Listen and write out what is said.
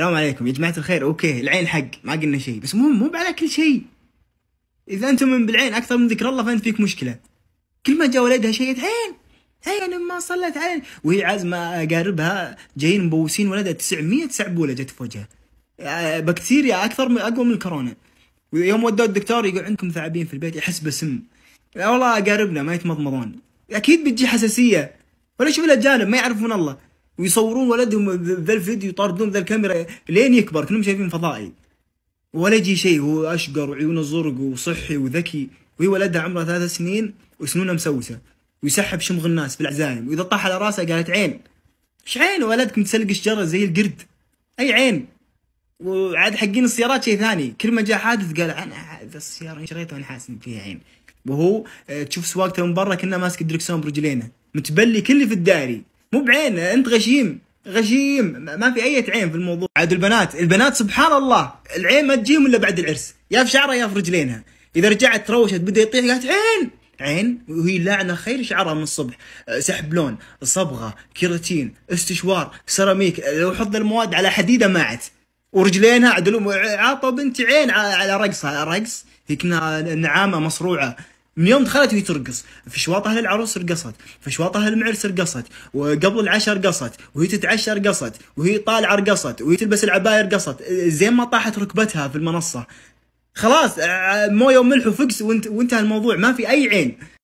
السلام عليكم يا جماعه الخير اوكي العين حق ما قلنا شيء بس مو مو على كل شيء اذا انت من بالعين اكثر من ذكر الله فانت فيك مشكله كل ما جاء ولدها شيء عين عين ما صلت عين وهي عازمه اقاربها جايين مبوسين ولدها 900 سعبوله جت في وجهها آه، بكتيريا اكثر من اقوى من الكورونا ويوم ودوه الدكتور يقول عندكم ثعابين في البيت يحس بسم والله اقاربنا ما يتمضمضون اكيد بتجي حساسيه ولا شوف الاجانب ما يعرفون الله ويصورون ولدهم ذا الفيديو يطاردون ذا الكاميرا لين يكبر كلهم شايفين فضائي ولا يجي شيء هو اشقر وعيونه زرق وصحي وذكي وهي ولدها عمره ثلاث سنين وسنونه مسوسه ويسحب شمغ الناس بالعزايم واذا طاح على راسه قالت عين ايش عين ولدك متسلق الشجره زي القرد اي عين وعاد حقين السيارات شيء ثاني كل ما جاء حادث قال انا هذا السياره شريتها وانا حاسس فيها عين وهو آه، تشوف سواقته من برا كنا ماسك الدركسون برجلينه متبلي كل في الداري مو بعين انت غشيم غشيم ما في اي عين في الموضوع عاد البنات البنات سبحان الله العين ما تجيهم الا بعد العرس يا في شعرها يا في رجلينها اذا رجعت تروشت بدا يطيح قالت عين عين وهي لعنه خير شعرها من الصبح أه، سحب لون صبغه كيراتين استشوار سيراميك أه، لو حط المواد على حديده ماعت ورجلينها عدلوا عاطوا بنتي عين على رقصها رقص هي كنا نعامه مصروعه من يوم دخلت وهي ترقص في شواطها العروس رقصت في شواطها المعرس رقصت وقبل العشاء رقصت وهي تتعشى رقصت وهي طالعه رقصت وهي تلبس العبايه رقصت زين ما طاحت ركبتها في المنصه خلاص آه، مويه وملح وفقس وانتهى الموضوع ما في اي عين